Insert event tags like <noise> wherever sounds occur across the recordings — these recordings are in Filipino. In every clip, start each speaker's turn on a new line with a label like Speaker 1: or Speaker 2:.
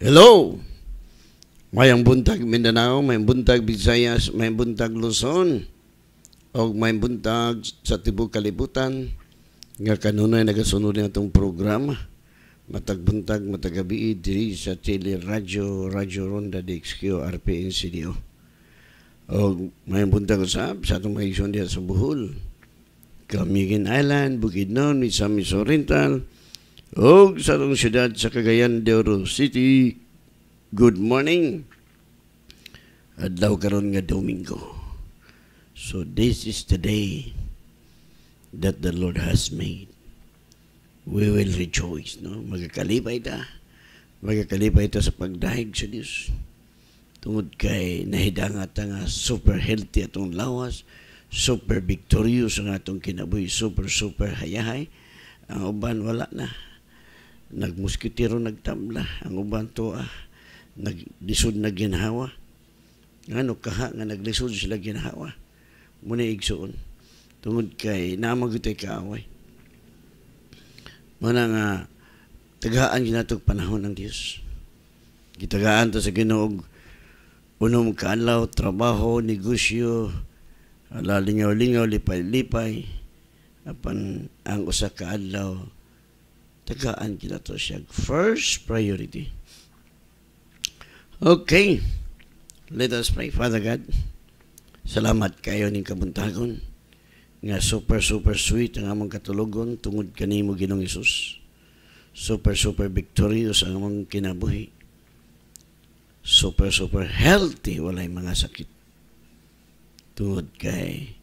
Speaker 1: Hello! Mayang buntag Mindanao, mayang buntag Visayas, mayang buntag Luzon, o mayang buntag sa Tibok Kalibutan, nga kanunay nagasunod na itong programa. Matagbuntag, matagabi, diri sa Tele Radio, Radio Ronda DXQ, RPNCDO. O mayang buntag usap sa itong magisyon diya sa Bohol. Camiguin Island, Bukidnon, Misamis Oriental, Misamis Oriental, o sa itong siyudad sa Cagayan de Oro City. Good morning. Adlaw karon nga Domingo. So this is the day that the Lord has made. We will rejoice. No? Magkakalipay ta. Magkakalipay ta sa pagdahig sa Diyos. Tungod kay nahidangat nga super healthy atong lawas, super victorious ang atong kinabuhi, super super hayahay. Ang uban wala na nagmuskitero nagtamla ang uban to ah naglisod na ginhawa ano kaha nga naglisod sila ginhawa muna igsuon tungod kay namagutay kaaway mana nga tagaan ginatog panahon ng Dios gitagaan to sa Ginoog unom kaanlaw trabaho negosyo lalingaw lingaw lipay-lipay apan ang usa ka adlaw tagaan kinato siya first priority. Okay. Let us pray, Father God. Salamat kayo ning kabuntagon nga super super sweet ang among katulogon tungod kani mo Ginoong Hesus. Super super victorious ang among kinabuhi. Super super healthy walay mga sakit. Tungod kay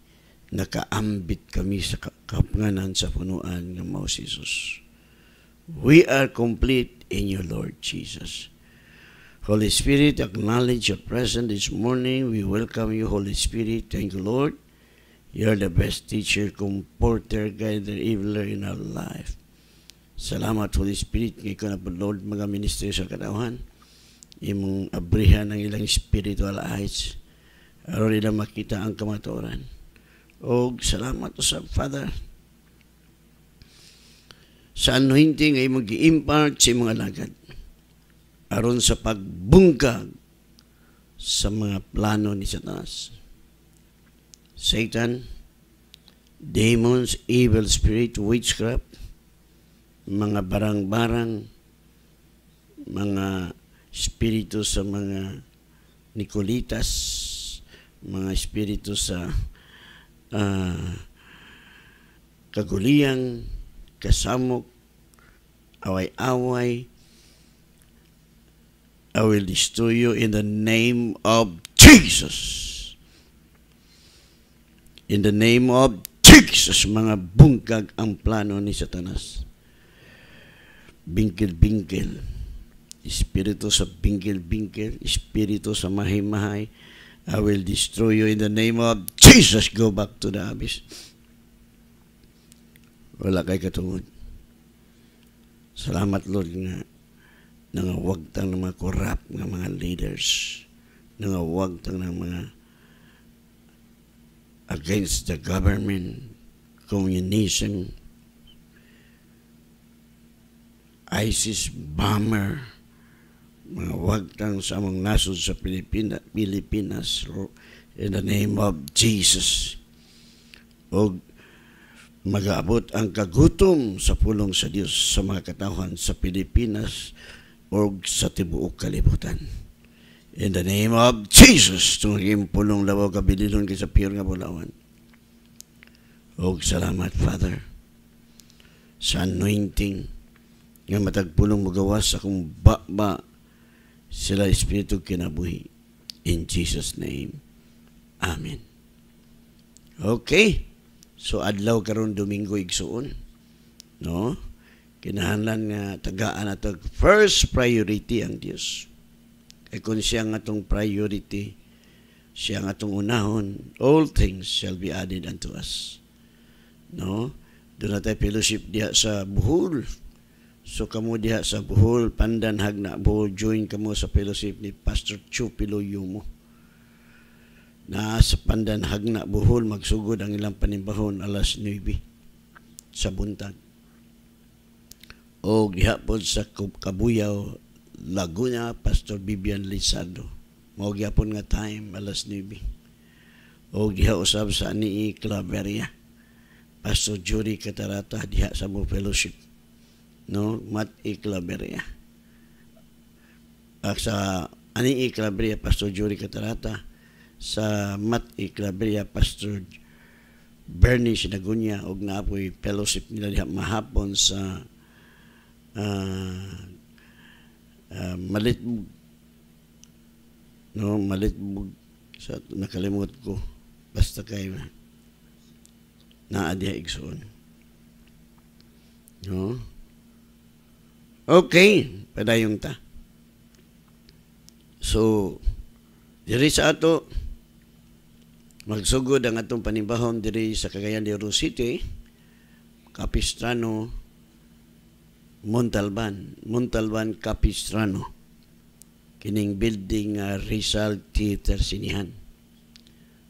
Speaker 1: nakaambit kami sa kapanganan sa punuan ng si Jesus. We are complete in you, Lord Jesus. Holy Spirit, acknowledge your presence this morning. We welcome you, Holy Spirit. Thank you, Lord. You're the best teacher, comforter, guide, and eveler in our life. Salamat, Holy Spirit. Ngayon ko na po, Lord, mga ministry sa kanawan. Imong abrihan ng ilang spiritual eyes. Aron nila makita ang kamatoran. O salamat to sa Father sa anointing ay mag impact sa mga lagad. Aron sa pagbungkag sa mga plano ni Satanas. Satan, demons, evil spirit, witchcraft, mga barang-barang, mga espiritu sa mga Nicolitas, mga espiritu sa uh, ah, kaguliyang, kasamok, away-away. I will destroy you in the name of Jesus. In the name of Jesus, mga bungkag ang plano ni Satanas. Bingkil-bingkil. Espiritu sa bingkil-bingkil. Espiritu sa mahimahay. I will destroy you in the name of Jesus. Go back to the abyss. Wala kay katungod. Salamat, Lord, nga nangawagtang ng mga corrupt ng mga leaders, nangawagtang ng mga against the government, communism, ISIS bomber, mga wagtang sa among nasod sa Pilipina, Pilipinas in the name of Jesus. O mag magaabot ang kagutom sa pulong sa Dios sa mga katawhan sa Pilipinas o sa tibuok kalibutan. In the name of Jesus, tungin pulong labaw kabilinon kay sa pure nga bulawan. O salamat, Father, sa anointing nga matagpulong magawas sa kung ba-ba sila Espiritu kinabuhi. In Jesus' name, Amen. Okay. So adlaw karon Domingo igsuon. No? Kinahanglan nga tagaan ato first priority ang Dios. Kay e kun siya nga atong priority, siya nga atong unahon, all things shall be added unto us. No? Doon na tayo fellowship diha sa buhol. So kamo diha sa buhol, pandan hagna buhol, join kamo sa fellowship ni Pastor Chu Piloyumo na sa pandan hagna buhol magsugod ang ilang panimbahon alas 9 sa buntag. O gihapon sa Kabuyaw, Laguna, Pastor Bibian Lizardo. Mao gihapon nga time alas 9. O gihausab sa ni Claveria, Pastor Juri Katarata diha sa mo fellowship. No, Mat E. Claveria. At ani E. Claveria, Pastor Juri Katarata, sa Mat E. Pastor Bernie Sinagunya, og naapoy fellowship nila diha mahapon sa uh, ah, uh, ah, malitbog. No, malitbog. Sa, nakalimot ko. Basta kayo na adiha igsoon. No? Okay, padayong ta. So, diri sa ato, Magsugod ang atong panimbahon diri sa Cagayan de Oro City, Capistrano, Montalban, Montalban Capistrano. Kining building uh, Rizal Theater Sinihan.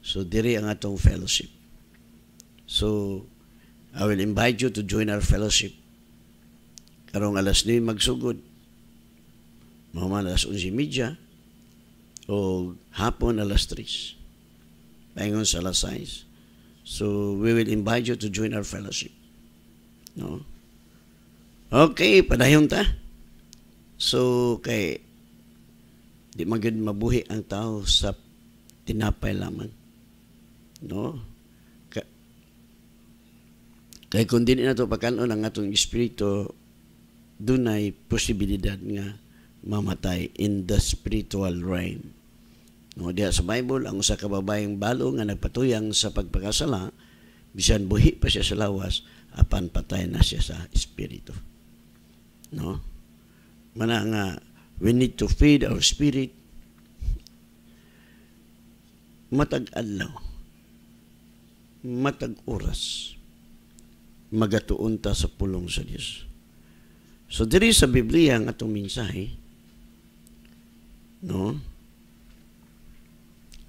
Speaker 1: So diri ang atong fellowship. So I will invite you to join our fellowship. Karong alas 9 magsugod. Mga alas 11.30 o hapon alas 3. Ngayon sa alas So, we will invite you to join our fellowship. No? Okay, padayon ta. So, kay di magid mabuhi ang tao sa tinapay lamang. No? Ka, kay kung din nato pakanon ang atong espiritu, dunay posibilidad nga mamatay in the spiritual realm. No, diha sa Bible, ang usa ka babayeng balo nga nagpatuyang sa pagpakasala, bisan buhi pa siya sa lawas, apan patay na siya sa espiritu. No? Mana nga, we need to feed our spirit matag-adlaw, matag-oras, magatuon ta sa pulong sa Dios. So, diri sa Biblia nga atong mensahe, no?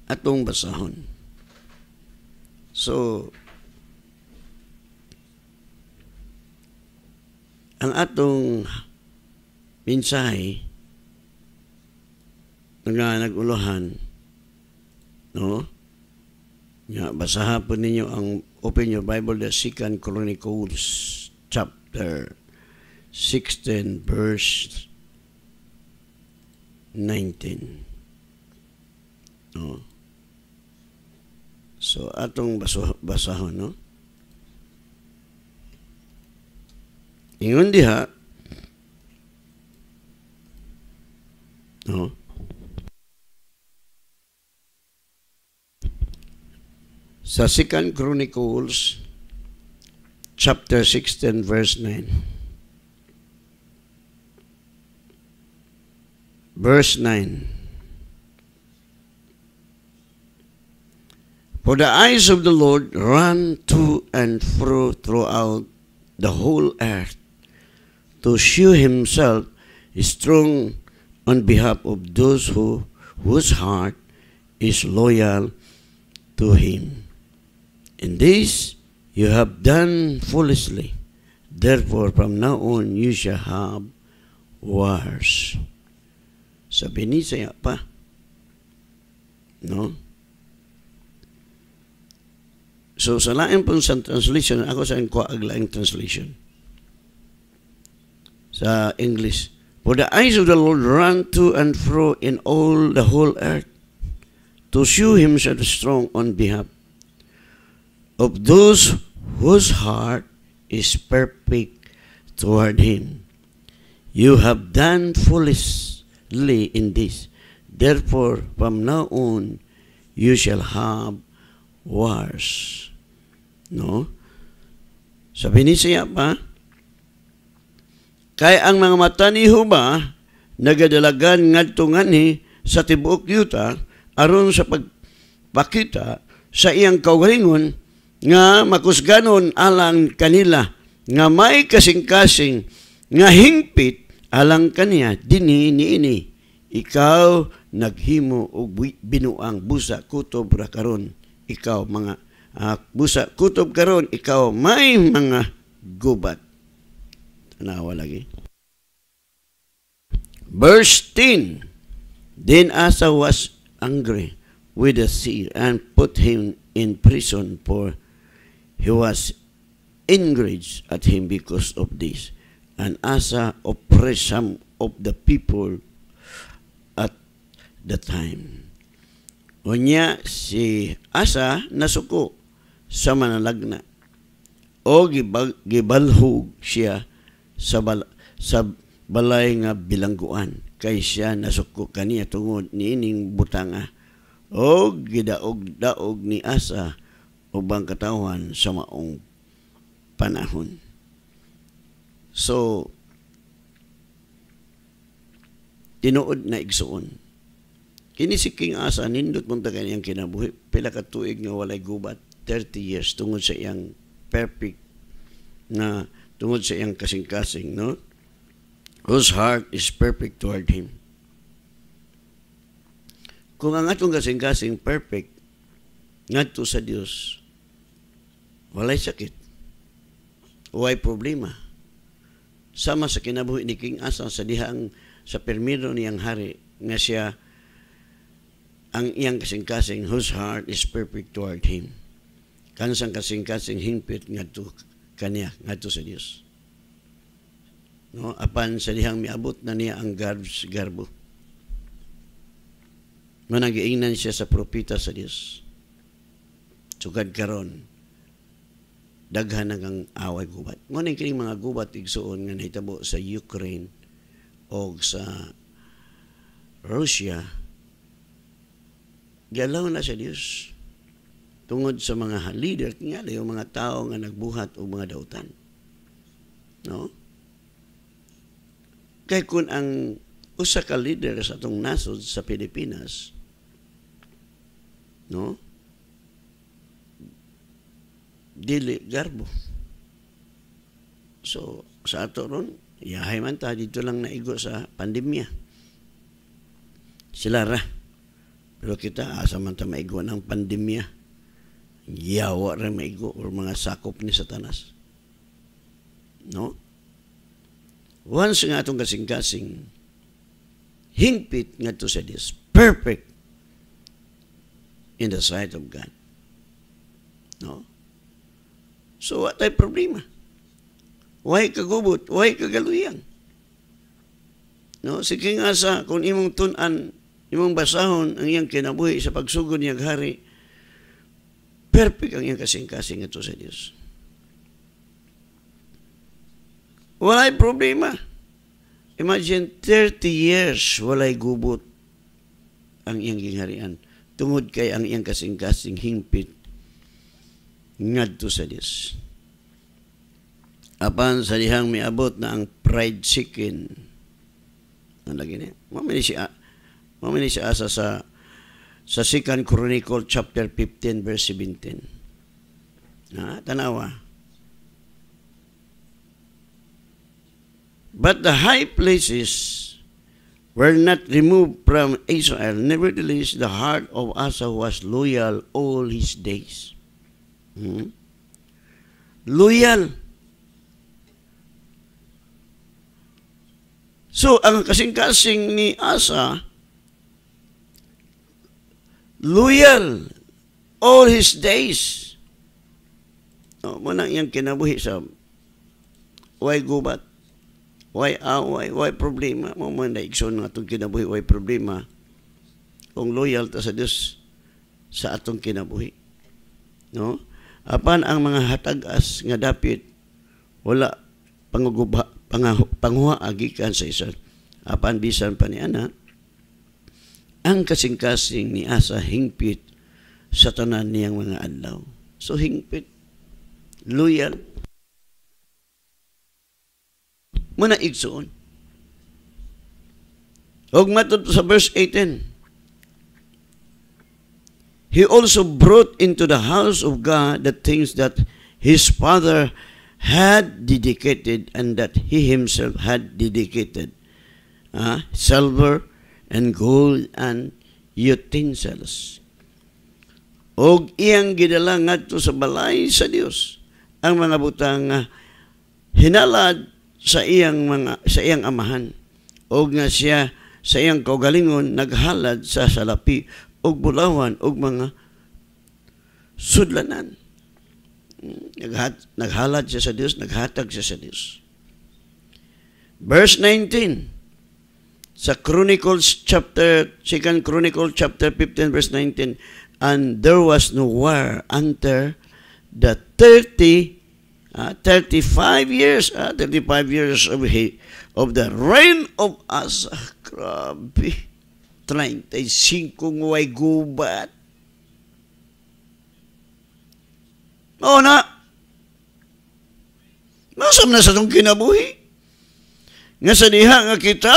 Speaker 1: atong basahon. So, ang atong mensahe nga naguluhan no nga basaha po ninyo ang open your bible the second chronicles chapter 16 verse 19 no So atong baso, basahon no. Ingon diha no. Sa Second Chronicles chapter 16 verse 9. Verse 9 For the eyes of the Lord run to and fro throughout the whole earth to shew himself strong on behalf of those who, whose heart is loyal to him. In this you have done foolishly. Therefore, from now on, you shall have wars. Sabi ni siya pa. No? So sa lain pong sa translation, ako sa kuha ang laing translation. Sa English, For the eyes of the Lord run to and fro in all the whole earth to shew himself strong on behalf of those whose heart is perfect toward him. You have done foolishly in this. Therefore, from now on, you shall have wars. No? Sabi ni siya pa, Kay ang mga mata ni Huba, nagadalagan ngadto ni sa tibuok yuta, aron sa pagpakita sa iyang kaugalingon, nga makusganon alang kanila, nga may kasing-kasing, nga hingpit alang kaniya, dini ni ini. Ikaw naghimo og binuang busa kutob ra karon ikaw mga ah, busa kutob karon ikaw may mga gubat tanawa lagi verse 10 then Asa was angry with the seer and put him in prison for he was enraged at him because of this and Asa oppressed some of the people at the time Unya si Asa nasuko sa manalagna. O gibag, gibalhog siya sa, bal, sa balay nga bilangguan kay siya nasuko kaniya tungod ni niining butanga o gidaog-daog ni Asa ubang katawan sa maong panahon. So, tinuod na igsuon Kini si King Asa nindot mong taga niyang kinabuhi pila ka tuig nga walay gubat 30 years tungod sa iyang perfect na tungod sa iyang kasing-kasing no whose heart is perfect toward him kung ang atong kasing-kasing perfect ngadto sa Dios walay sakit walay problema sama sa kinabuhi ni King Asa sa dihang sa permiso niyang hari nga siya ang iyang kasing-kasing whose heart is perfect toward Him. Kansang kasing-kasing himpit nga to kaniya, nga to sa Diyos. No, apan sa dihang miabot na niya ang garbs garbo. No, nagiingnan siya sa propita sa Diyos. Sugad karon, daghan ang away gubat. Ngunit kini mga gubat igsuon nga nahitabo sa Ukraine o sa Russia, galaw na sa Dios tungod sa mga leader nga yung mga tao nga nagbuhat og mga dautan. No? Kay kun ang usa ka leader sa atong nasod sa Pilipinas, no? Dili garbo. So, sa ato ron, yahay man ta, dito lang naigo sa pandemya. Sila ra pero kita, asa man ta maigo ng pandemya, yawa rin maigo or mga sakop ni satanas. No? Once nga atong kasing-kasing, hingpit nga to sa this, perfect in the sight of God. No? So, what ay problema? Why kagubot? Why kagaluyang? No? Sige nga sa, kung imong tunan, imong basahon ang iyang kinabuhi sa pagsugod niyang hari, perfect ang iyang kasing-kasing ito sa Dios. Walay problema. Imagine 30 years walay gubot ang iyang gingharian tungod kay ang iyang kasing-kasing hingpit ngadto sa Dios. Apan sa dihang miabot na ang pride chicken. Ano lagi niya? Mamili siya Mao siya asa sa sa 2 Chronicle chapter 15 verse 17. Na tanawa. But the high places were not removed from Israel. Nevertheless, the heart of Asa was loyal all his days. Hmm? Loyal. So, ang kasing-kasing ni Asa, loyal all his days. O, oh, mo na iyang kinabuhi sa way gubat, way away, ah, why problema. Mo mo na ikson nga itong kinabuhi, why problema. Kung loyal ta sa Diyos sa atong kinabuhi. No? Apan ang mga hatagas nga dapit wala panguguba, pang, panguha agikan sa isa. Apan bisan pa ni anak, ang kasing-kasing ni Asa hingpit sa tanan niyang mga adlaw. So hingpit, loyal, muna igsoon. Og matod sa verse 18, He also brought into the house of God the things that his father had dedicated and that he himself had dedicated. Uh, silver, and gold and utensils. Og iyang gidala ngadto sa balay sa Dios ang mga butang ah, hinalad sa iyang mga sa iyang amahan og nga siya sa iyang kaugalingon naghalad sa salapi og bulawan og mga sudlanan. Naghat, naghalad siya sa Dios, naghatag siya sa Dios. Verse 19 sa Chronicles chapter, 2 Chronicles chapter 15 verse 19, and there was no war under the 30, uh, 35 years, uh, 35 years of, he, of the reign of Asa. Grabe. 35 way gubat. Oo na. Masam na sa itong kinabuhi. Nga sa diha nga kita,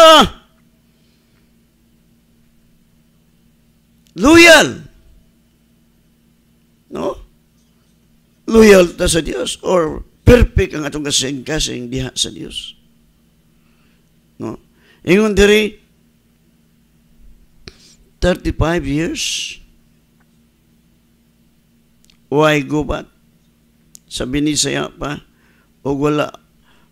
Speaker 1: Loyal. No? Loyal ta sa Dios or perfect ang atong kasing-kasing diha sa Dios. No? Ingon diri 35 years why gubat sabi ni saya pa og wala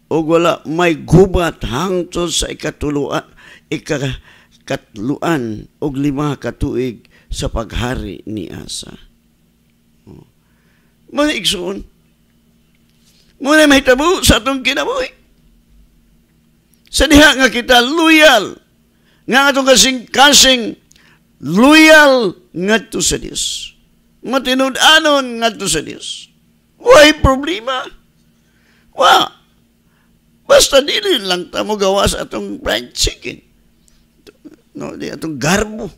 Speaker 1: og wala may gubat hangtod sa ikatuluan ikakatluan og lima katuig sa paghari ni Asa. Oh. Mga igsoon, muna mahitabo sa atong kinabuhi. Sa diha nga kita loyal, nga atong kasing-kasing loyal nga to sa Diyos. Matinud-anon nga to sa Diyos. Why problema? Wa. Basta dili lang tamo gawas atong fried chicken. No, di atong garbo.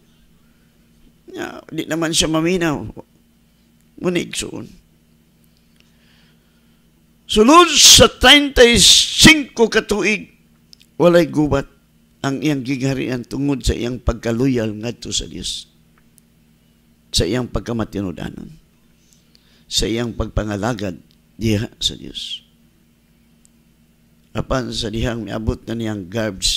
Speaker 1: Nga, di naman siya maminaw. Munig soon. Sulod sa 35 katuig, walay gubat ang iyang gigarian tungod sa iyang pagkaloyal ngadto sa Dios. Sa iyang pagkamatinudanon. Sa iyang pagpangalagad diha sa Dios. Apan sa dihang miabot na niyang guards,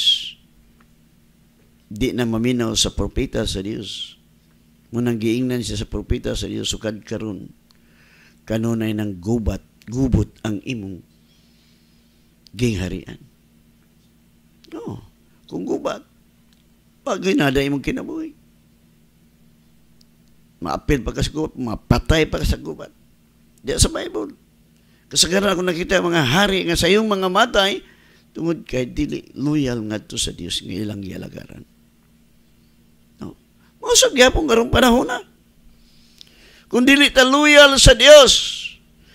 Speaker 1: di na maminaw sa propeta sa Dios Munang giingnan siya sa propeta sa iyo sukad karon kanunay ng gubat, gubot ang imong gingharian. No, kung gubat, pag hinada imong kinabuhi. Maapil pa ka sa gubat, mapatay pa ka sa gubat. Diyan sa Bible. Kasagaran ako nakita mga hari nga sa iyong mga matay, tungod kay dili loyal nga to sa Dios nga ilang yalagaran. Mao sa gyapon karong panahon na. Kung dili ta loyal sa Dios,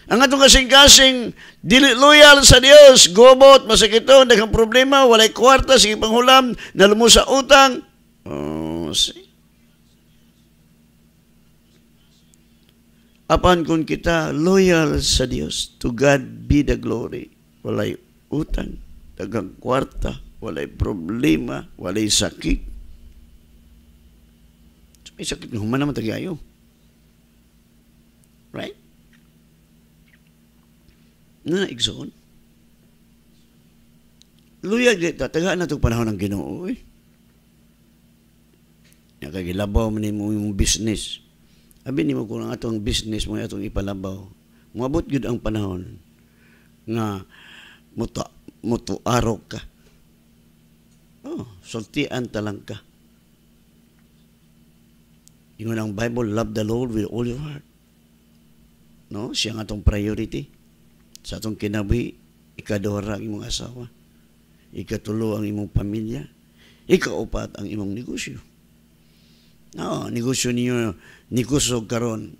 Speaker 1: ang atong kasing-kasing dili loyal sa Dios, gobot masakito, daghang problema, walay kwarta, sige panghulam, nalumo sa utang. Oh, see. apan kung kita loyal sa Dios, to God be the glory. Walay utang, dagang kwarta, walay problema, walay sakit. May sakit ng human naman tagayo. Right? Na naigsoon. Luya dito, tagaan na itong panahon ng ginoo eh. Nakagilabaw man ni mo yung business. Abi ni mo kung ang atong business mo atong ipalabaw. Mabot gud ang panahon nga muta mutuarok ka. Oh, sultian talang ka. Ingon ang Bible, love the Lord with all your heart. No? Siya nga atong priority. Sa atong kinabi, ikaduhara ang imong asawa. Ikatulo ang imong pamilya. Ikaupat ang imong negosyo. No, negosyo niyo, negosyo karon.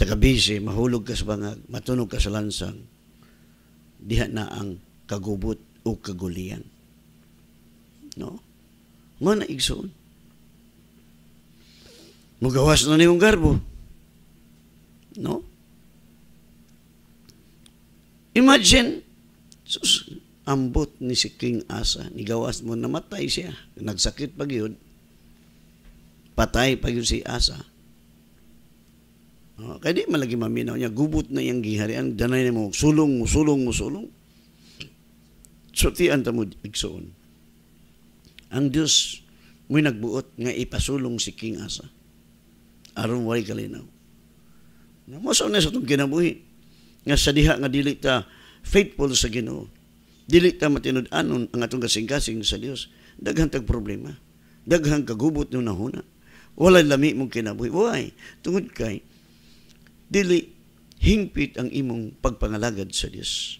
Speaker 1: Tagabisi, mahulog ka sa bangag, matunog ka sa lansang. Diha na ang kagubot o kagulian. No? Nga na igsoon. Mugawas na niyong garbo. No? Imagine, sus, ambot ni si King Asa, nigawas mo, namatay siya. Nagsakit pag yun, patay pag yun si Asa. No? Oh, Kaya di malagi maminaw niya, gubot na iyang giharian, danay na mo, sulong mo, sulong mo, sulong. So, tiyan mo igsoon. Ang Diyos mo'y nagbuot nga ipasulong si King Asa aron way kalinaw. mo sa sa itong kinabuhi nga sa diha nga dili ta faithful sa Ginoo. Dili ta matinud-anon ang atong kasing-kasing sa Dios. Daghang tag problema. Daghang kagubot no nahuna. Walay lami mong kinabuhi. Why? Tungod kay dili hingpit ang imong pagpangalagad sa Dios.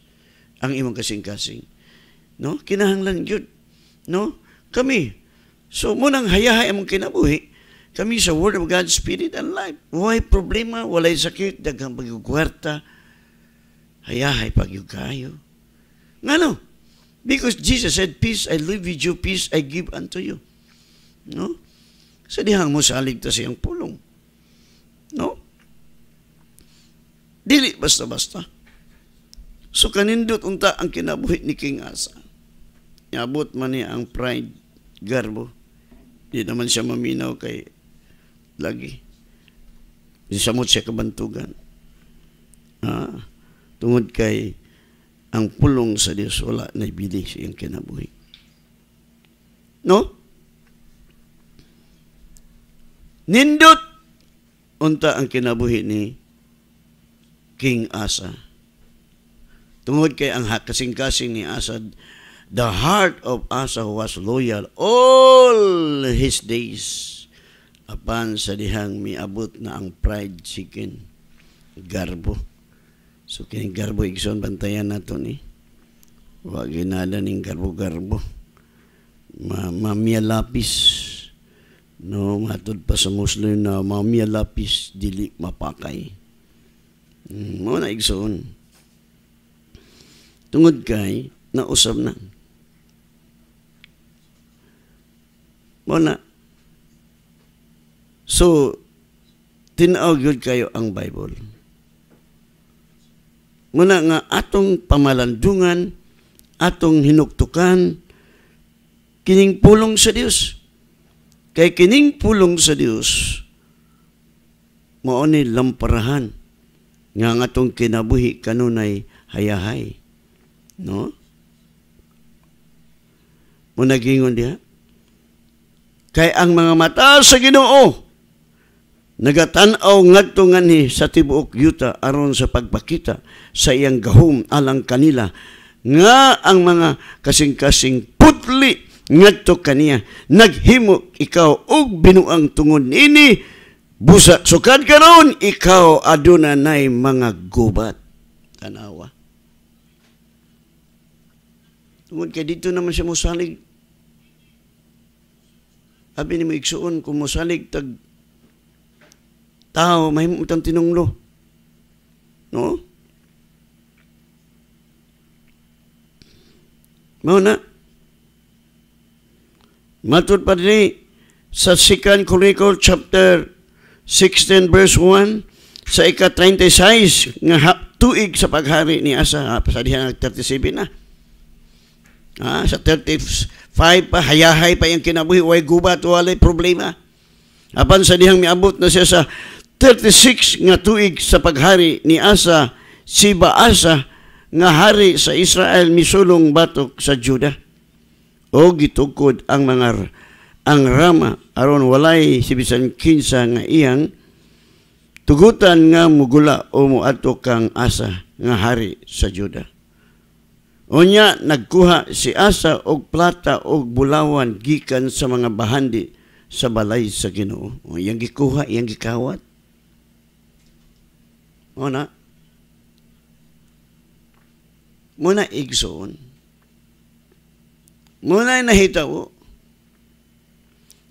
Speaker 1: Ang imong kasing-kasing. No? Kinahanglan gyud. No? Kami. So, munang hayahay among kinabuhi kami sa Word of God, Spirit and Life. Why problema, walay sakit, daghang pagyugwarta, hayahay pagyugayo. Nga no? Because Jesus said, Peace I leave with you, peace I give unto you. No? Sa dihang mo sa aligtas iyang pulong. No? Dili basta-basta. So kanindot unta ang kinabuhi ni King Asa. Yabot man niya ang pride, garbo. Di naman siya maminaw kay lagi. Bisamot siya kabantugan. Ah, tungod kay ang pulong sa Dios wala na ibili siyang kinabuhi. No? Nindot unta ang kinabuhi ni King Asa. Tungod kay ang kasing-kasing ni Asa, the heart of Asa was loyal all his days apan sa dihang miabot na ang fried chicken garbo so kining garbo igson bantayan nato ni eh. wa ginala ning garbo garbo ma mamia lapis no matud pa sa muslim na mamia lapis dili mapakay mo hmm, na igson tungod kay usab na mo na So, tinaw yun kayo ang Bible. Muna nga atong pamalandungan, atong hinuktukan, kining pulong sa Dios. Kay kining pulong sa Dios, mao ni lamparahan nga ang atong kinabuhi kanunay hayahay. No? Mo nagingon diha. Kay ang mga mata sa Ginoo Nagatanaw ngadto nganhi sa tibuok yuta aron sa pagpakita sa iyang gahom alang kanila nga ang mga kasing-kasing putli ngadto kaniya naghimo ikaw og binuang tungod ini busa sukad karon ikaw aduna nay mga gubat tanawa tungod kay dito naman siya mosalig abi ni mo igsuon kung mosalig tag tao, may itang tinunglo. No? Mao na. Matod pa rin eh, sa 2 Chronicle chapter 16 verse 1 sa ika-36 nga hap, tuig sa paghari ni Asa sa ng 37 na. Ah, sa 35 pa hayahay pa yung kinabuhi way gubat walay problema. Apan sa dihang miabot na siya sa 36 nga tuig sa paghari ni Asa, si Baasa, nga hari sa Israel misulong batok sa Juda. O gitukod ang mga ang Rama aron walay si bisan kinsa nga iyang tugutan nga mugula o muadto kang Asa nga hari sa Juda. Unya nagkuha si Asa og plata og bulawan gikan sa mga bahandi sa balay sa Ginoo. Iyang gikuha, iyang gikawat Muna, muna igsoon. Muna nahitabo.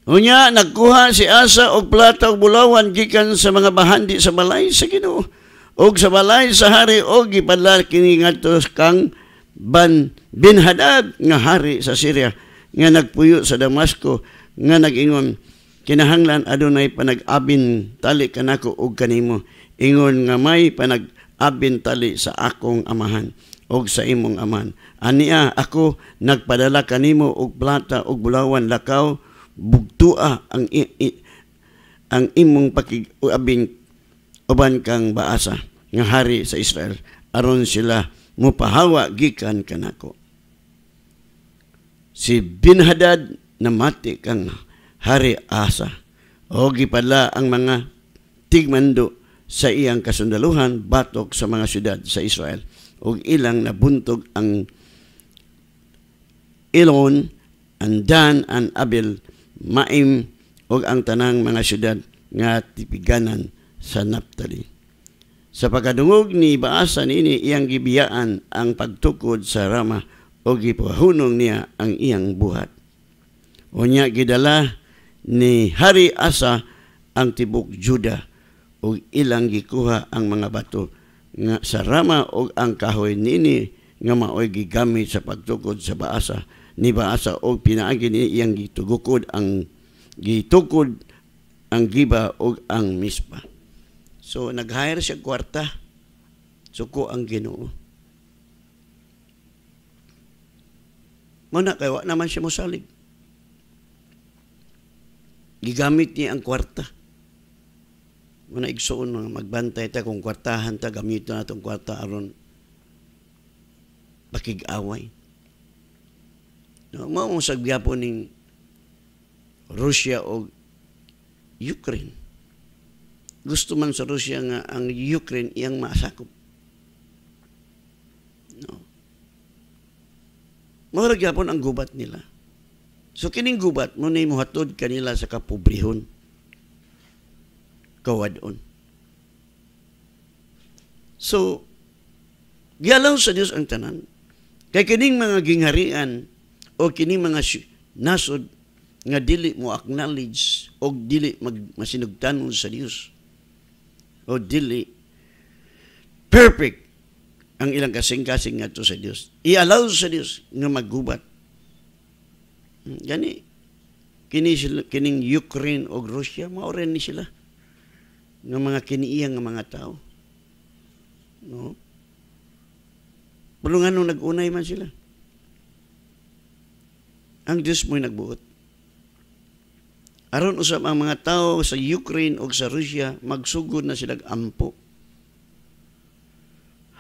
Speaker 1: Unya, nagkuha si Asa og plata og bulawan gikan sa mga bahandi sa balay sa Ginoo og sa balay sa hari og gipadla kini ngadto kang Ban Binhadad nga hari sa Syria nga nagpuyo sa Damasco nga nagingon kinahanglan adunay panag-abin tali kanako og kanimo Ingon nga may panag-abintali sa akong amahan o sa imong aman. Ania ako nagpadala kanimo og plata og bulawan lakaw bugtua ang i, i, ang imong pakigabing uban kang baasa ng hari sa Israel aron sila mupahawa gikan kanako. Si Binhadad namati kang hari Asa. O gipala ang mga tigmando sa iyang kasundaluhan batok sa mga syudad sa Israel ug ilang nabuntog ang Elon, ang Dan, ang Abel, Maim ug ang tanang mga syudad nga tipiganan sa Naphtali. Sa pagkadungog ni Baasa nini iyang gibiyaan ang pagtukod sa Rama o gipahunong niya ang iyang buhat. Unya gidala ni Hari Asa ang tibok Juda ug ilang gikuha ang mga bato nga sa rama og ang kahoy nini nga maoy gigamit sa pagtukod sa baasa ni baasa og pinaagi ni iyang gitugukod ang gitukod ang giba og ang mispa so nag-hire siya kwarta suko ang Ginoo mo na kay wa naman siya mosalig gigamit niya ang kwarta Muna igsuon nga magbantay ta kung kwartahan ta gamiton natong kwarta aron pakig-away. No, mao sa gyapon ning Russia o Ukraine. Gusto man sa Russia nga ang Ukraine iyang masakop. No. Mao gyapon ang gubat nila. So kining gubat mo ni muhatod kanila sa kapobrehon kawadon. So, gialaw sa Dios ang tanan. Kay kining mga gingharian o kining mga nasod nga dili mo acknowledge o dili mag masinugtanon sa Dios o dili perfect ang ilang kasing-kasing nga to sa Dios. I-allow sa Dios nga magubat hmm, Gani, kini sila, kining Ukraine o Russia, mao rin ni sila ng mga kiniiyang ng mga tao. No? Pero nga nung nag-unay man sila, ang Diyos mo'y nagbuot. Aron usap ang mga tao sa Ukraine o sa Russia, magsugod na sila ampo.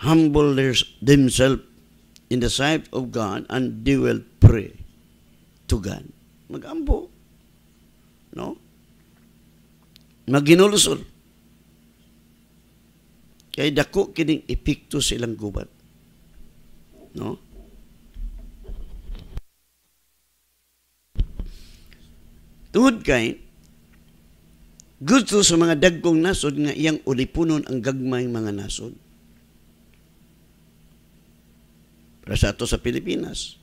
Speaker 1: Humble their, themselves in the sight of God and they will pray to God. Magampo. No? Maginulusol. Kay dako kining epekto sa ilang gubat. No? Tungod kay, gusto sa mga dagkong nasod nga iyang ulipunon ang gagmay mga nasod. Para sa ato sa Pilipinas.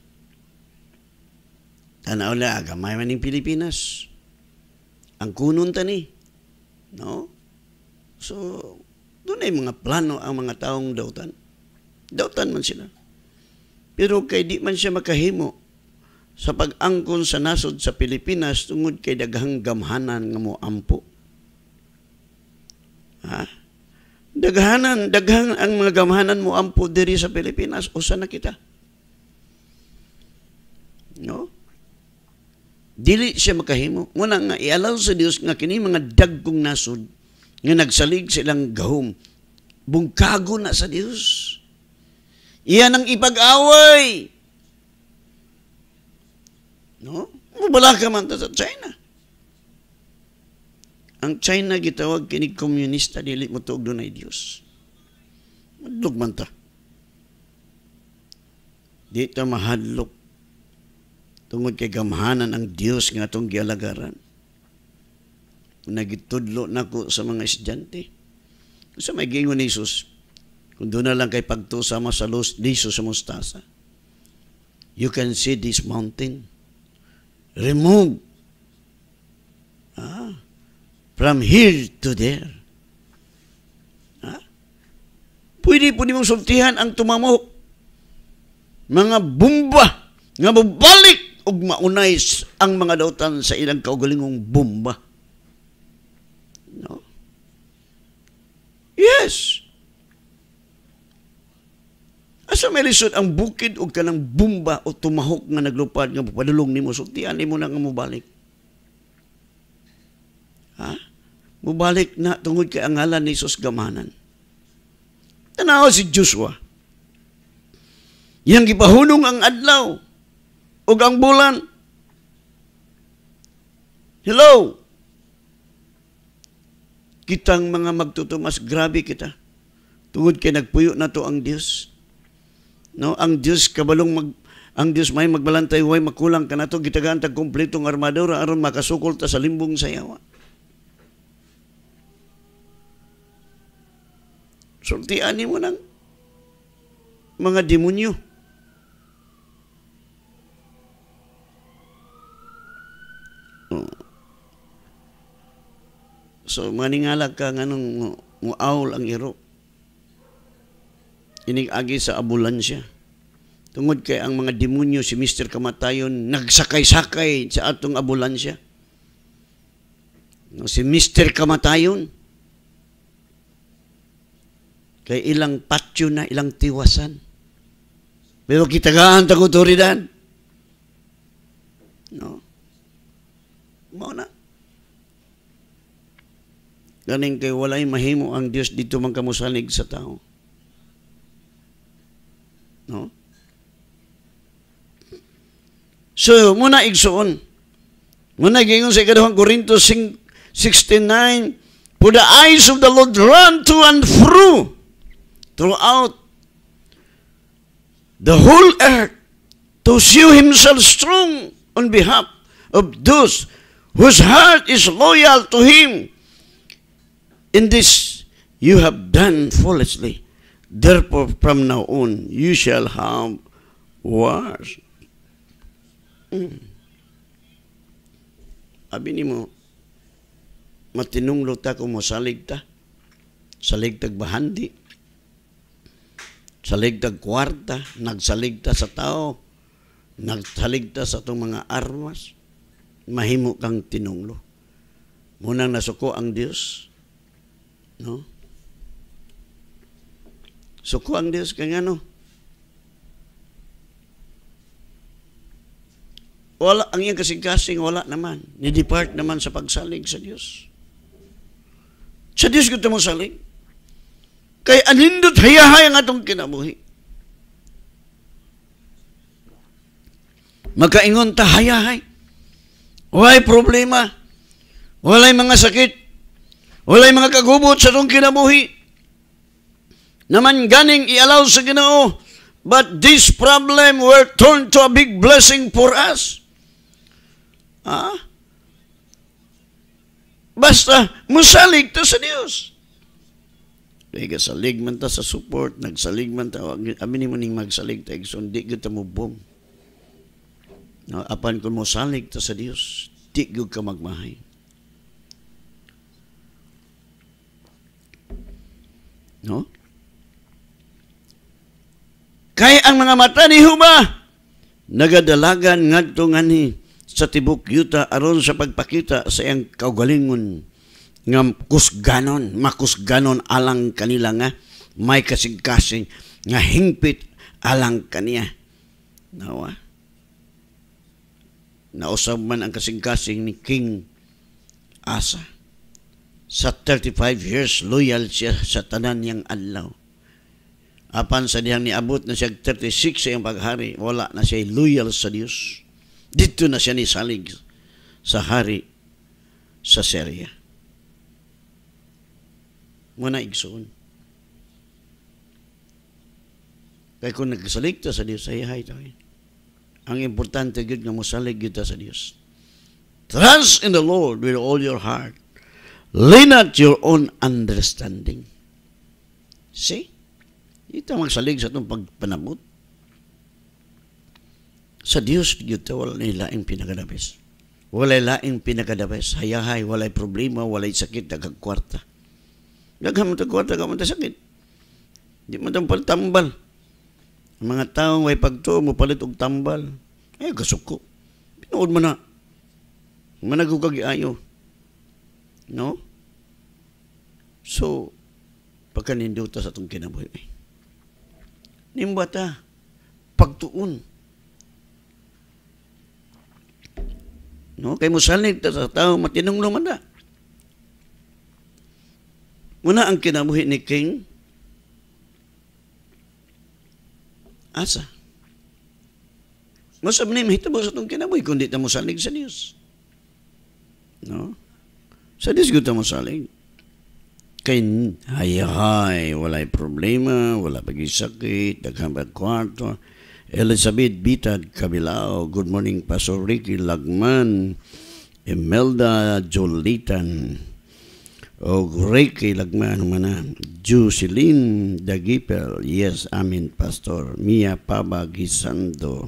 Speaker 1: Tanaw na, agamay ah, man ng Pilipinas. Ang kunon tani. No? So, doon ay mga plano ang mga taong dautan. Dautan man sila. Pero kay di man siya makahimo sa pag-angkon sa nasod sa Pilipinas tungod kay daghang gamhanan nga moampo. Ha? Daghanan, daghang ang mga gamhanan mo ampo diri sa Pilipinas usa na kita. No? Dili siya makahimo. Muna nga, ialaw sa Dios nga kini mga dagkong nasod nga nagsalig silang gahom, bungkago na sa Diyos. Iyan ang ipag-away. No? Mabala ka man sa China. Ang China gitawag kinig komunista dili mo tuog dunay Dios. Madlog man ta. Di ta mahadlok tungod kay gamhanan ang Dios nga atong gialagaran nagitudlo nako sa mga estudyante. Sa may gingon ni Jesus, kung doon na lang kay pagtusa mo sa los, Jesus sa mustasa, you can see this mountain. Remove ah, from here to there. Ah, pwede po nimong sultihan ang tumamok. Mga bumba nga mabalik og maunay ang mga dautan sa ilang kaugulingong bumba Yes. Asa may lisod ang bukid o kanang bumba o tumahok nga naglupad nga padulong nimo sugtian mo na nga mubalik. Ha? Mubalik na tungod kay ang ngalan ni Jesus gamanan. Tanaw si Joshua. Yang gipahunong ang adlaw ug ang bulan. Hello kitang mga magtutumas, grabe kita. Tungod kay nagpuyo na to ang Dios. No, ang Dios kabalong mag ang Dios may magbalantay way makulang kanato gitagaan tag kumpletong armadura aron makasukol ta sa limbong sayawa. Sultian mo nang mga demonyo. Oh. So, maningalag ka nga nung muawl ang iro. Inigagi sa ambulansya. Tungod kay ang mga demonyo, si Mr. Kamatayon, nagsakay-sakay sa atong ambulansya. No, si Mr. Kamatayon, kay ilang patyo na, ilang tiwasan. Pero kitagaan ta ko No? Mao Ganing kay walay mahimo ang Dios dito man kamusanig sa tao. No? So, muna igsuon. Muna gingon sa ikaduhang Korinto 69, For the eyes of the Lord run to and fro throughout the whole earth to show himself strong on behalf of those whose heart is loyal to him. In this you have done foolishly. Therefore, from now on, you shall have wars. Mm. Abi ni mo, matinunglo ta kung masalig ta. Salig tagbahandi. Salig tagkwarta. Nagsalig ta sa tao. nagsaligta sa itong mga armas. Mahimo kang tinunglo. Munang nasuko ang Diyos No? Suko ang Dios kay ngano? Wala ang iyang kasing-kasing wala naman. Ni-depart naman sa pagsalig sa Dios. Sa Dios gud mo salig. Kay anindot hayahay ang atong kinabuhi. Magkaingon ta hayahay. Walay problema. Walay mga sakit. Walay mga kagubot sa itong kinabuhi. Naman ganing ialaw sa ginoo, but this problem were turned to a big blessing for us. Ha? Basta, musalig ta sa Diyos. Kaya salig man ta sa support, nagsalig man ta, amin mo ning magsalig ta, di ka ta mubong. No, apan kung musalig ta sa Diyos, di ka magmahay. No? Kay ang mga mata ni Huma nagadalagan ngadto ngani sa tibok yuta aron sa pagpakita sa iyang kaugalingon nga kusganon, makusganon alang kanila nga may kasing nga hingpit alang kaniya. Nawa. Nausab man ang kasing ni King Asa sa 35 years loyal siya sa tanan niyang adlaw. Apan sa diyang niabot na siya 36 sa iyang paghari, wala na siya loyal sa Dios. Dito na siya ni salig sa hari sa Syria. Muna igsoon. Kaya kung nagsalig ta sa Dios, ayahay ta. Ang importante gyud nga mosalig kita sa Dios. Trust in the Lord with all your heart Lean at your own understanding. See? Ito magsalig sa itong pagpanabot. Sa Diyos, ito walay laing pinakadabes. Walay laing pinakadabes. Hayahay, walay problema, walay sakit, nagkagkwarta. Gagamot ang kwarta, gamot ang sakit. Di mo itong tambal. Ang mga tao, may pagtuo, mupalit og tambal. Eh, kasuko. Pinood mo na. Managugag ayo. No? So, pagkaninduta sa itong kinabuhi. Nimbata, pagtuon. No, kay musalig ta sa tao matinong lumanda. Muna ang kinabuhi ni King Asa. Masab ni mahitabo sa itong kinabuhi kundi ta musalig sa Dios. No? Sa Dios gud ta musalig ay hay walay problema, wala pagisakit, daghang kwarto. Elizabeth Bitad Kabilao, good morning Pastor Ricky Lagman, Imelda Jolitan, o oh, Ricky Lagman mana, Jocelyn Dagipel, yes, amin Pastor, Mia Paba Gisando.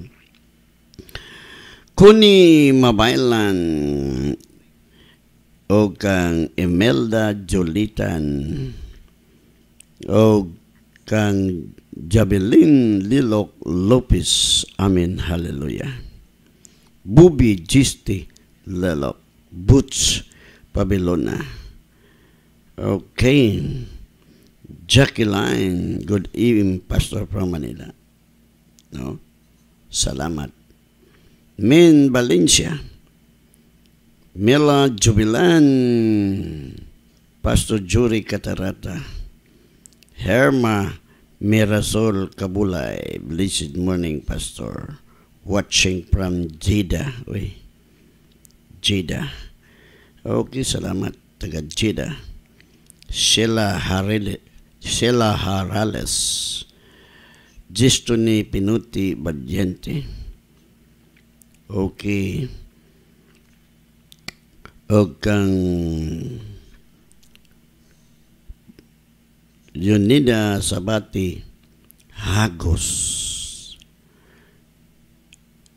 Speaker 1: Kuni Mabaylan, o kang Imelda Julitan o kang Jabelin Lilok Lopez. Amen. Hallelujah. Bubi Gisti Lilok. Boots Pabilona. Okay. Jacqueline, good evening, Pastor from Manila. No? Salamat. Min Valencia. Mela Jubilan Pastor Juri Katarata Herma Mirazol Kabulay Blessed morning Pastor Watching from Jida, we Jida, Okay, salamat Taga Jida, Sheila Harale Sheila Harales Gistoni Pinuti Badiente Okay o kang Yunida Sabati Hagos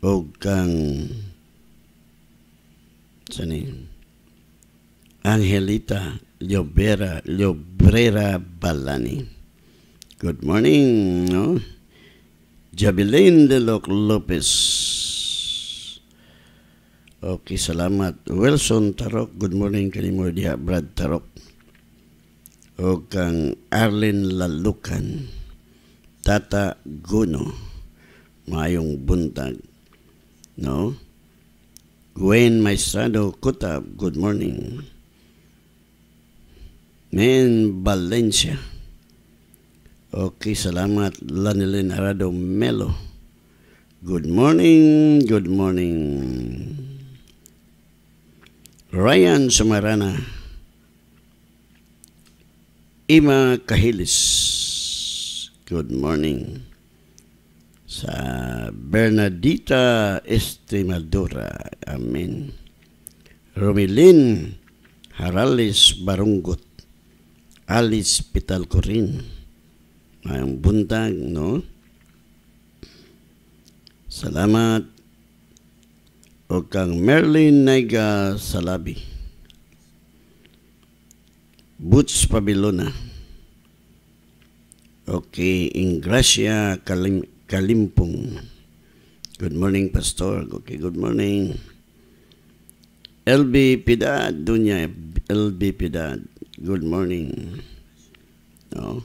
Speaker 1: o kang sani Angelita Llobera Llobrera Balani. Good morning, no? Jabilin Delok Lopez. Okay, salamat. Wilson Tarok, good morning kanimo diha Brad Tarok. O kang Arlen Lalukan, Tata Guno, maayong buntag. No? Gwen Maestrado Kutab, good morning. Men Valencia. Okay, salamat. Lanilin Arado Melo. Good morning, good morning. Ryan Sumarana, Ima Kahilis, good morning. Sa Bernadita Estimadora, amen. Romilin Haralis Barunggot, Alice Pitalcorin, ngayong buntag, no? Salamat o kang Merlin Naiga Salabi. Boots Pabilona. Okay, Ingracia Kalim Kalimpong. Good morning, Pastor. Okay, good morning. LB Pidad, Dunya LB Pidad. Good morning. No?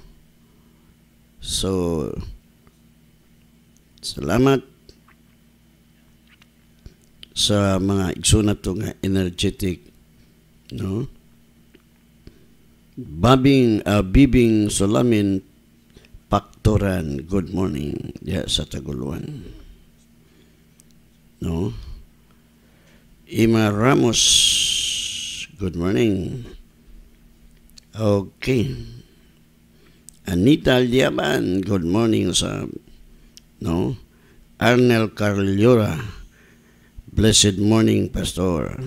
Speaker 1: So, salamat sa mga igsoon to nga energetic no Babing uh, Bibing Solamin Paktoran good morning ya yeah, sa Taguluan no Ima Ramos good morning okay Anita Liaban good morning sa no Arnel Carliora Blessed morning, Pastor.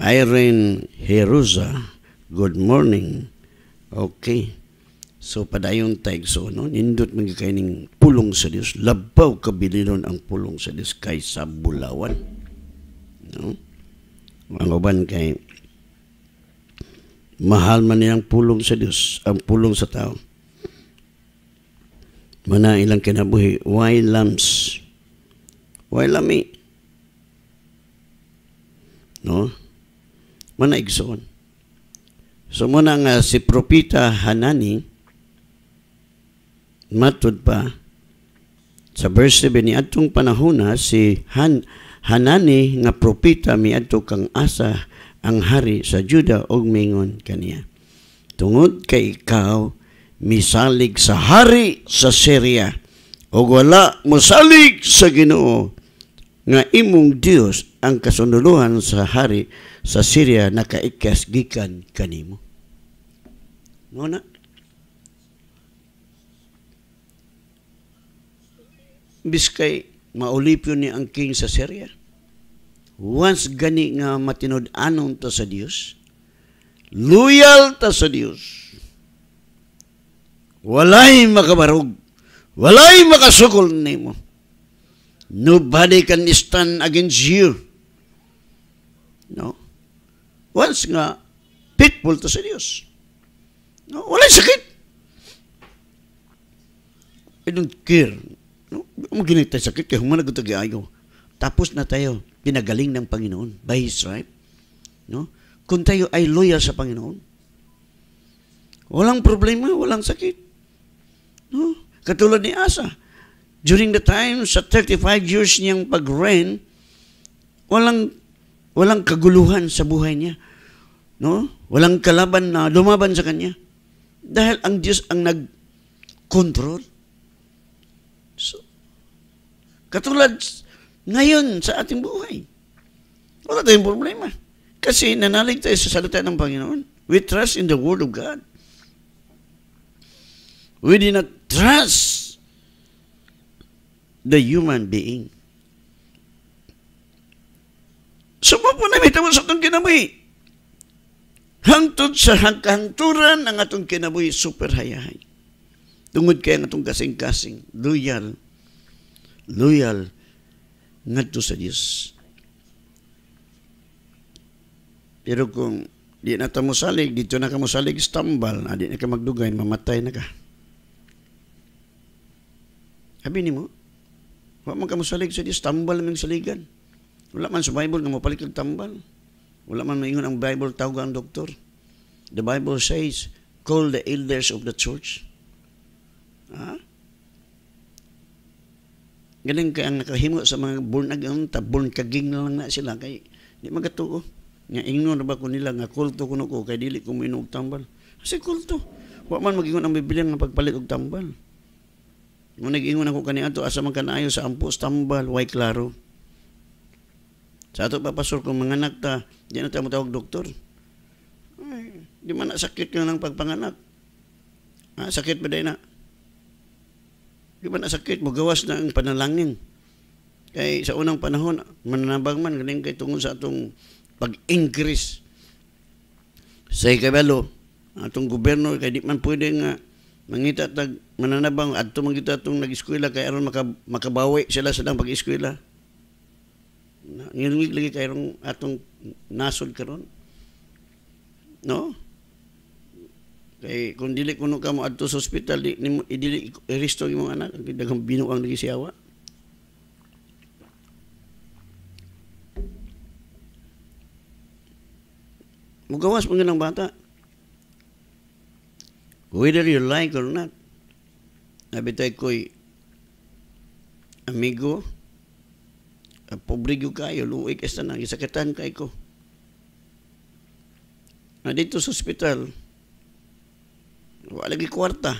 Speaker 1: Irene Heruza, good morning. Okay. So, padayon tayo so, no? Nindot mga pulong sa Dios. Labaw kabilinon ang pulong sa Dios kaysa bulawan. No? Ang uban kay mahal man niyang pulong sa Dios, ang pulong sa tao. Mana ilang kinabuhi, why lambs? Why lami? No? Manaigsoon. So muna nga si Propita Hanani, matud pa, sa verse 7 ni Atong Panahuna, si Han, Hanani nga propita miadto kang asa ang hari sa Juda og mingon kaniya. Tungod kay ikaw misalig sa hari sa Syria og wala mosalig sa Ginoo nga imong Dios ang kasunuluhan sa hari sa Syria nakaikas gikan kanimo. No na. Biskay maulipyon ni ang king sa Syria. Once gani nga matinud-anon ta sa Dios, loyal ta sa Dios. Walay makabarog, walay makasukol nimo Nobody can stand against you. No? Once nga, pitful to sa Diyos. No? Wala sakit. I don't care. No? Maginit tayo sakit, kaya humanag ito gayo. Tapos na tayo, pinagaling ng Panginoon by His right. No? Kung tayo ay loyal sa Panginoon, walang problema, walang sakit. No? Katulad ni Asa, During the time, sa 35 years niyang pag-reign, walang, walang kaguluhan sa buhay niya. No? Walang kalaban na lumaban sa kanya. Dahil ang Diyos ang nag-control. So, katulad ngayon sa ating buhay, wala tayong problema. Kasi nanalig tayo sa salita ng Panginoon. We trust in the Word of God. We do not trust the human being. Sumapo na mitawa sa itong kinabuhi. Hangtod sa hangkahangturan ang atong kinabuhi super hayahay. Tungod kay ang atong kasing-kasing, loyal, loyal ngadto sa Dios. Pero kung di na tamo salig, dito na ka mo stambal, ah, di na ka magdugay, mamatay na ka. Sabi ni mo, Wa man mo salig sa Dios, tambal man saligan. Wala man sa Bible nga mapalit kag tambal. Wala man maingon ang Bible tawag ang doktor. The Bible says, call the elders of the church. Ha? Ganun kay ang nakahimo sa mga born again, tabon kaging na lang na sila kay di magatuo. Nga ingnon na ba ko nila nga kulto kuno ko kay dili ko minog tambal. Kasi kulto. Wa man magingon ang Biblia nga pagpalit og tambal. Mo nag-ingon ako kani ato asa man kanayo sa ampo Tambal, way klaro. Sa ato papasor kung mga anak ta, di na tayo tawag doktor. Ay, di man na sakit ka ng pagpanganak. Ah, sakit ba na? Di ba na sakit? Magawas na ang panalangin. Kay sa unang panahon, mananabang man, galing kay tungkol sa atong pag-increase sa ikabelo, atong gobyerno, kay di man pwede nga mangita tag mananabang adto mangita tong nag-eskwela kay aron maka, makabawi sila sa lang pag-eskwela ngilingig lagi kay aron atong nasod karon no kay kung dili kuno ka mo adto sa ospital di ni idili iresto imong anak daghang binuang lagi siyawa Mugawas mo ng bata. Whether you like or not. Nabitay ko'y amigo, ah, pobrigyo kayo, luwi ka sa nang isakatan kay ko. Na dito sa ospital, wala lagi kwarta.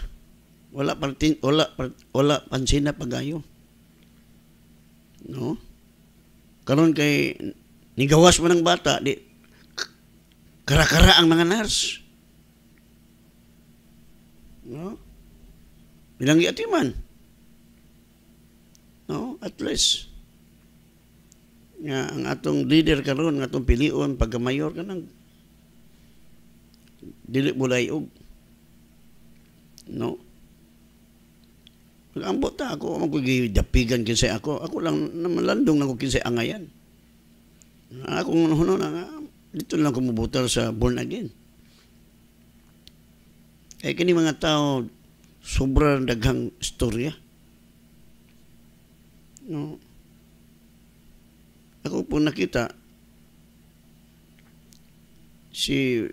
Speaker 1: Wala partin, wala part, wala pansin na pagayo. No? Karon kay nigawas mo ng bata, di karakara ang mga nurse. No? Bilang yatiman. No? At least. Nga, ang atong leader karon ang atong pilion, pagkamayor ka ng dili mo layog. No? Pag-ambot ta ako, magkigidapigan kinsay ako. Ako lang, namalandong ako kinsay angayan. Ako nga, no, no, dito lang kumubutar sa born again. Kaya eh, kini mga tao, sobrang daghang istorya. No. Ako po nakita, si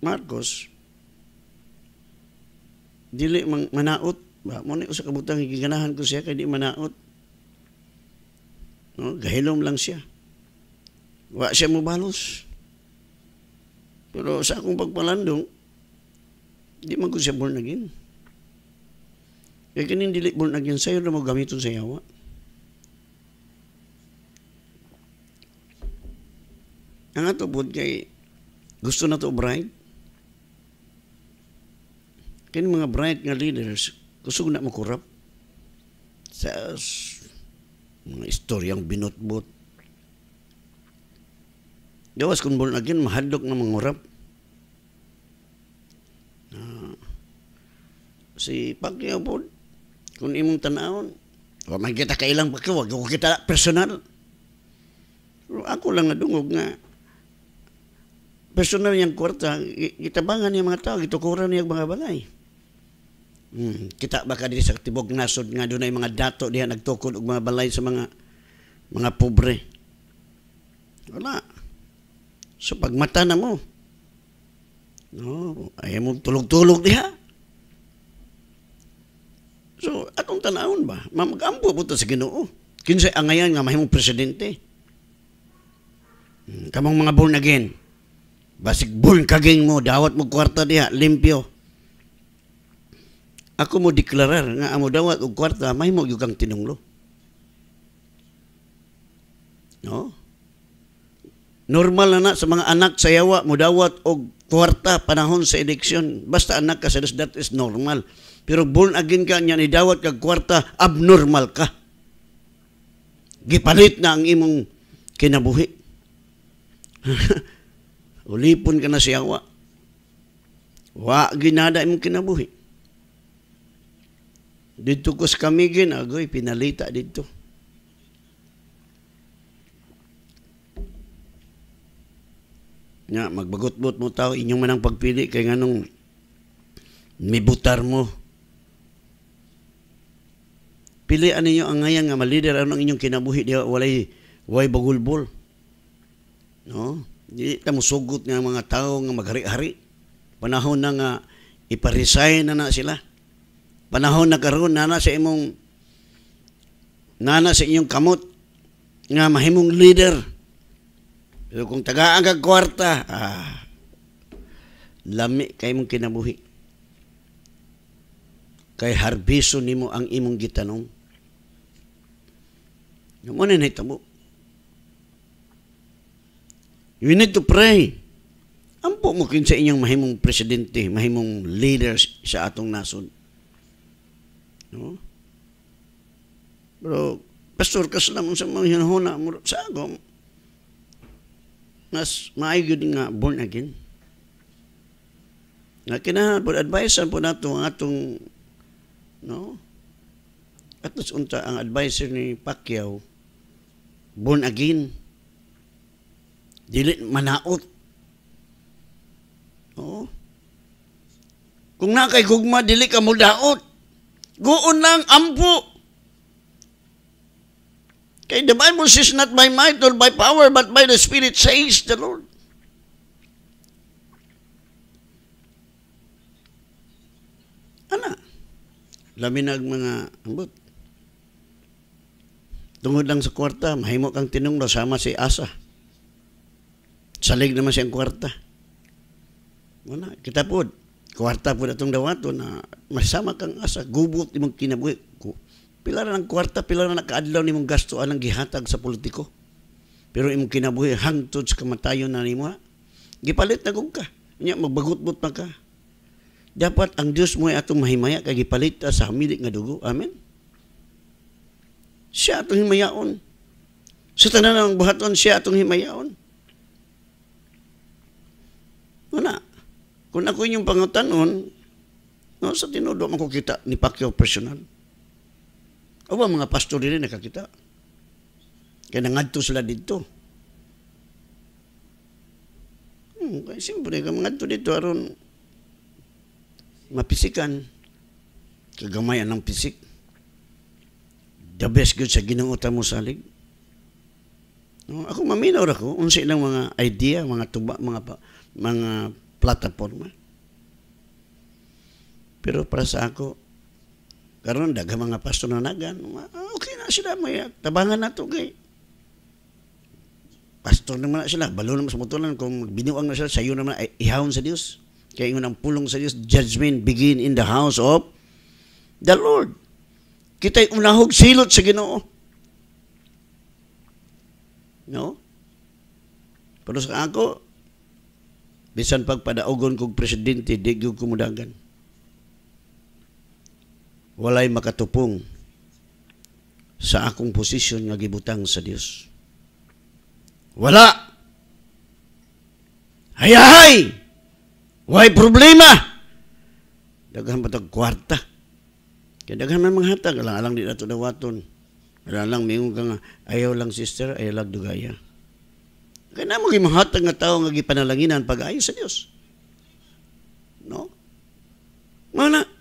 Speaker 1: Marcos, dili man manaot ba mo ni usa ka butang giganahan ko siya kay di manaot no gahilom lang siya wa siya mo balos pero sa akong pagpalandong Di man ko siya born again. Kaya kanin dili born again sa'yo na mo gamiton sa yawa. Ang atubod kay gusto na to bride. Kini mga bride nga leaders, gusto na mo sa mga istoryang binotbot. Gawas kung born again, mahadok na mangurap. Uh, si Pacquiao po, kung imong tanahon, wa man kita kailang baka, wag ko kita personal. Pero ako lang nadungog nga, personal niyang kwarta, gitabangan niya mga tao, gitukuran niya mga balay. Hmm, kita baka diri sa tibog nasod nga dunay mga dato diha nagtukod og mga balay sa mga mga pobre. Wala. So pagmata na mo, No, ay mo tulog-tulog diha. So, atong tanahon ba? Mamagampo po sa ginoo. Kinsay angayan nga mahimong presidente. Hmm, Kamang mga born again. Basig born kaging mo, dawat mo kwarta diha, limpyo. Ako mo deklarar nga amo dawat og kwarta, mahimo yung tinunglo. No? Normal na na sa mga anak sayawa mo dawat og kwarta panahon sa eleksyon. Basta anak ka sa that is normal. Pero born again ka niya ni dawat kag kwarta abnormal ka. Gipalit na ang imong kinabuhi. <laughs> Ulipon ka na siya wa. Wa ginada imong kinabuhi. Dito kus kami ginagoy pinalita dito. Nya, magbagot-bot mo tao, inyong manang pagpili kay nganong mibutar mo. pili ninyo ang ngayon nga malider ano ang inyong kinabuhi di walay way bagulbol. No? Di ta mo sugot nga mga tao nga maghari-hari. Panahon na nga iparesign na na sila. Panahon na karon na na sa imong nana sa inyong kamot nga mahimong leader pero kung tagaan kag kwarta, ah, lami kay mong kinabuhi. Kay harbiso nimo ang imong gitanong. Ngamo na hitabo. You need to pray. Ampo mo kin sa inyong mahimong presidente, mahimong leaders sa atong nasod. No? Pero pastor kas naman sa mga hinahuna mo sa agom mas maayo nga born again. Nga kinahan po, advisean po nato ang atong, no? At unta ang advisor ni Pacquiao, born again. Dili manaot. No? Kung nakay gugma, dili ka mo Guon lang ampo. Okay, the Bible says, not by might nor by power, but by the Spirit, says the Lord. Ana, labi na mga ambot. Tungod lang sa kwarta, mahimo kang tinong sama si Asa. Salig naman siyang kwarta. Wala, kita po, kwarta po na itong dawato na masama kang Asa, gubot imong kinabuhi. Pila na ng kwarta, pila na nakaadlaw nimong gastuan ang gihatag sa politiko. Pero imong kinabuhi hangtod sa kamatayon na nimo. Gipalit na kung ka. Nya magbagot-bot pa ka. Dapat ang Dios mo ay atong mahimaya kay gipalit sa hamilik nga dugo. Amen. Siya atong himayaon. Sa tanan ng buhaton siya atong himayaon. Una, kung ako inyong pangutanon, no, sa tinudo man ko kita ni Pacquiao personal. Awa mga pastor din nakakita. Kaya nangadto sila dito. Hmm, kaya siyempre, kaya mangadto dito aron mapisikan. Kagamayan ng pisik. The best good sa ginangutan mo salig. No, ako maminaw ako, unsay lang mga idea, mga tuba, mga mga plataforma. Pero para sa ako, Karon daga mga pastor na nagan, ah, okay na sila may tabangan na to kay. Pastor naman na sila, balo naman sa mutulan kung binuang na sila, sayo naman ihawon sa Dios. Kaya ingon ang pulong sa Dios, judgment begin in the house of the Lord. Kita'y unahog silot sa Ginoo. No? Pero sa ako, bisan pagpadaogon kog presidente, di ko kumudagan walay makatupong sa akong posisyon nga gibutang sa Dios. Wala. Hayahay! Way problema! Daghan patag kwarta. Kaya daghan man mga lang alang di nato dawaton. alang lang mayroon nga, ayaw lang sister, ayaw lang dugaya. Kaya na mo gimahatag nga tao nga gipanalanginan pag-ayo sa Dios. No? Mana?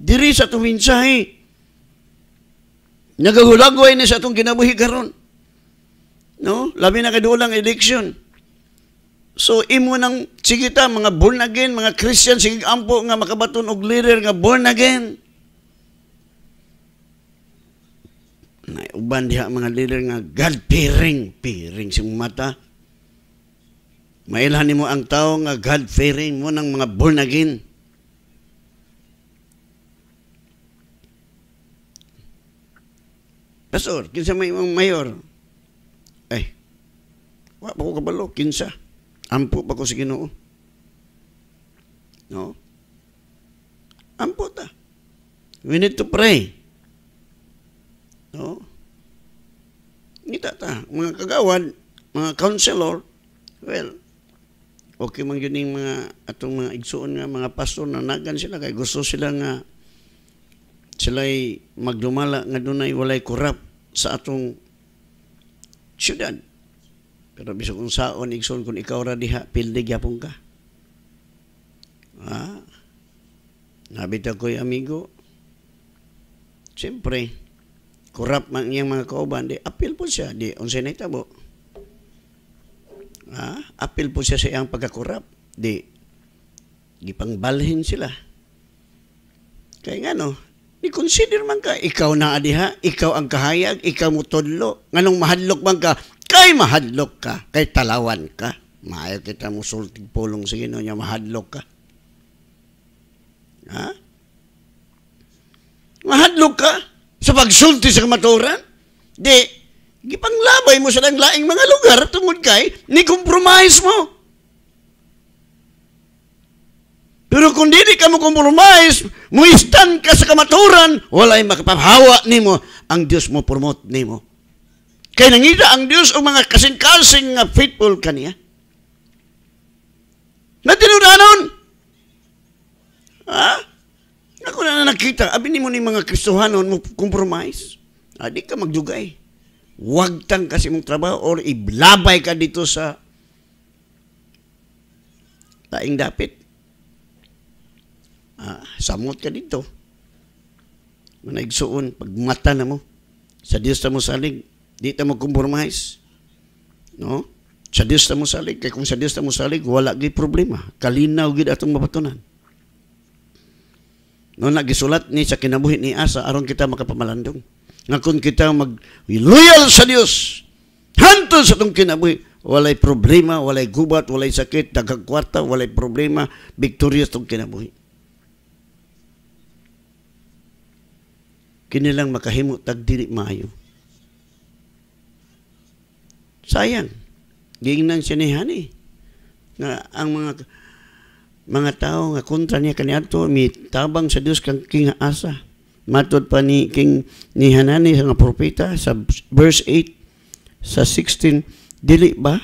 Speaker 1: diri sa itong mensahe. Nagahulagway na sa itong ginabuhi karon. No? Labi na kadulang election. So, imo nang sigita, mga born again, mga Christian, sige ampo nga makabaton og leader nga born again. na uban diha mga leader nga God fearing piring sing mata mailhan nimo ang tao nga God fearing mo ng mga born again Pastor, kinsa may imong mayor? Eh, wa ba ko kabalo, kinsa. Ampo pa ko sa ginoo. No? Ampo ta. We need to pray. No? Ngita ta, mga kagawad, mga counselor, well, okay man yun yung mga, atong mga igsuon nga, mga pastor na nagan sila, kay gusto sila nga, sila'y magdumala nga dunay walay kurap sa atong syudad. Pero bisog kung saon, igsoon kung ikaw ra diha, pildig yapon ka. Ha? Nabita ko'y amigo. Siyempre, kurap man iyang mga kauban, di apil po siya, di unsay na itabo. Ha? Apil po siya sa iyang pagkakurap, di gipangbalhin sila. Kaya nga no, i-consider man ka, ikaw na adiha, ikaw ang kahayag, ikaw mo tudlo. Nganong mahadlok man ka, kay mahadlok ka, kay talawan ka. Maayo kita mo sultig pulong sa Ginoo niya, mahadlok ka. Ha? Mahadlok ka sa pagsulti sa kamaturan? Di, labay mo sa laing mga lugar tungod kay ni compromise mo. Pero kung dili ka mo compromise, muistan ka sa kamaturan, walay makapahawa nimo ang Dios mo promote nimo. Kay nangita ang Dios og mga kasing-kasing nga faithful kaniya. Natinudanon. Ha? Ako na nakita, abi nimo ni mga Kristohanon mo compromise. Ah, di ka magdugay. Wagtang kasi mong trabaho or iblabay ka dito sa taing dapit. Ah, samot ka dito. Manaigsuon, pag na mo, sa Diyos na mo salig, di ta mo compromise. No? Sa Diyos na mo salig, kaya kung sa Diyos na mo salig, wala gay problema. Kalinaw gid atong mapatunan. No, nagisulat ni sa kinabuhi ni Asa, aron kita makapamalandong. Nga kung kita mag loyal sa Dios, hanto sa itong kinabuhi, walay problema, walay gubat, walay sakit, dagagkwarta, walay problema, victorious itong kinabuhi. kinilang makahimo tag diri maayo. Sayang. Gingnan siya ni Hani. Nga ang mga mga tao nga kontra niya kaniadto mi tabang sa Dios kang king asa. Matod pa ni King ni Hanani sa propeta sa verse 8 sa 16 dili ba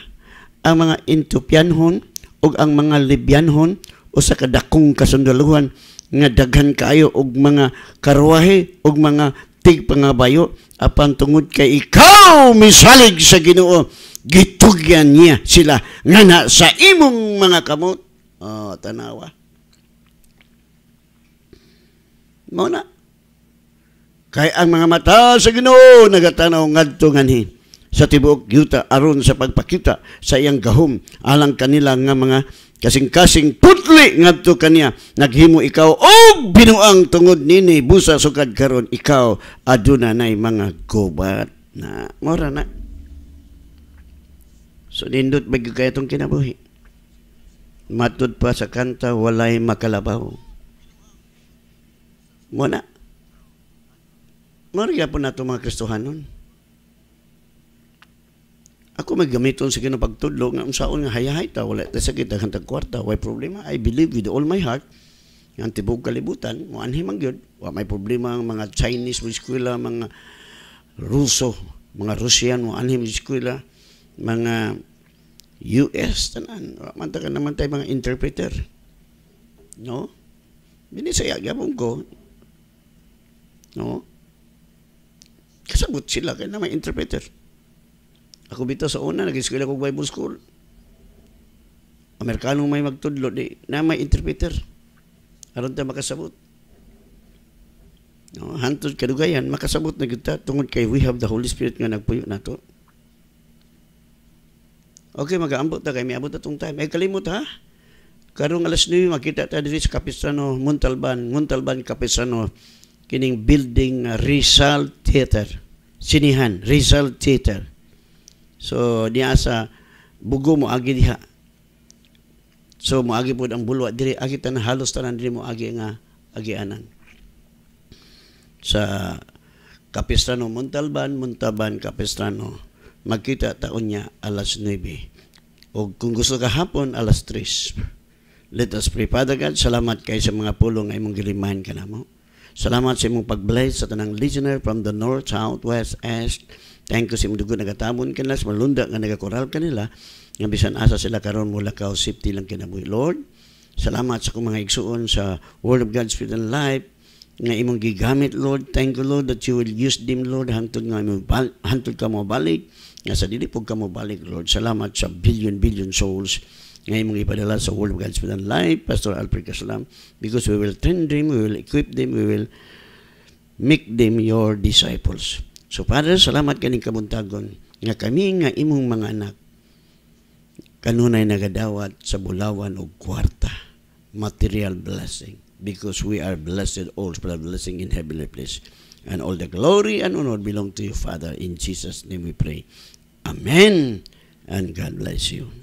Speaker 1: ang mga intupyanhon o ang mga libyanhon o sa kadakong kasundaluhan nga daghan kayo og mga karwahe og mga tigpangabayo apan tungod kay ikaw misalig sa Ginoo gitugyan niya sila ngana sa imong mga kamot oh tanawa mo na kay ang mga mata sa Ginoo nagatanaw ngadto nganhi sa tibuok yuta aron sa pagpakita sa iyang gahom alang kanila nga mga kasing-kasing putli ngadto kaniya naghimo ikaw og binuang tungod nini busa sukad karon ikaw aduna nay mga gubat na mora na so nindot bagyo kay tong kinabuhi matud pa sa kanta walay makalabaw mo na Moriya po na itong mga Kristohan nun. Ako magamiton sa kinang pagtudlo nga unsaon nga hayahay ta wala ta sakit ang tag kwarta way problema I believe with all my heart nga ang tibog kalibutan mo anhi man gyud wa may problema ang mga Chinese mo eskwela mga Ruso mga Russian mo anhi mo eskwela mga US tanan wa man ta naman tay mga interpreter no Bini saya gabong ko no kasabot sila kay na may interpreter ako bito sa una, nag-eskwela ko Bible School. Amerikanong may magtudlo, di, na may interpreter. Aron ta makasabot. No, hantod kadugayan, makasabot na kita tungod kay we have the Holy Spirit nga nagpuyo nato. Okay, mag-aambot ta kay miabot atong time. Ay eh, kalimot ha. Karong alas 9 makita ta diri sa Capistrano, Muntalban, Muntalban, Capistrano kining building Rizal Theater. Sinihan, Rizal Theater. So niya sa bugo mo agi diha. So mo agi pud ang bulwa diri agi tanan halos tanan diri mo agi nga agi anan. Sa Capistrano Montalban, Montalban Capistrano. Magkita taon niya alas 9. O kung gusto ka hapon, alas 3. Let us pray. Father God, salamat kay sa mga pulong ay mong gilimahan ka na mo. Salamat sa imong pag sa tanang listener from the north, south, west, east, Thank you si imong dugo nagatamon kanila, sa malunda nga nagakoral kanila, nga bisan asa sila karon mula ka safety lang kinabuhi. Lord, salamat sa kong mga igsuon sa Word of God's Spirit and Life nga imong gigamit Lord thank you Lord that you will use them Lord hangtod nga imong ka mo balik nga sa dili pug ka mo balik Lord salamat sa billion billion souls nga imong ipadala sa Word of God's Spirit and Life Pastor Alfred Kasalam because we will train them we will equip them we will make them your disciples So, Father, salamat kaning kabuntagon nga kami nga imong mga anak kanunay nagadawat sa bulawan o kwarta material blessing because we are blessed all for the blessing in heavenly place and all the glory and honor belong to you Father in Jesus name we pray Amen and God bless you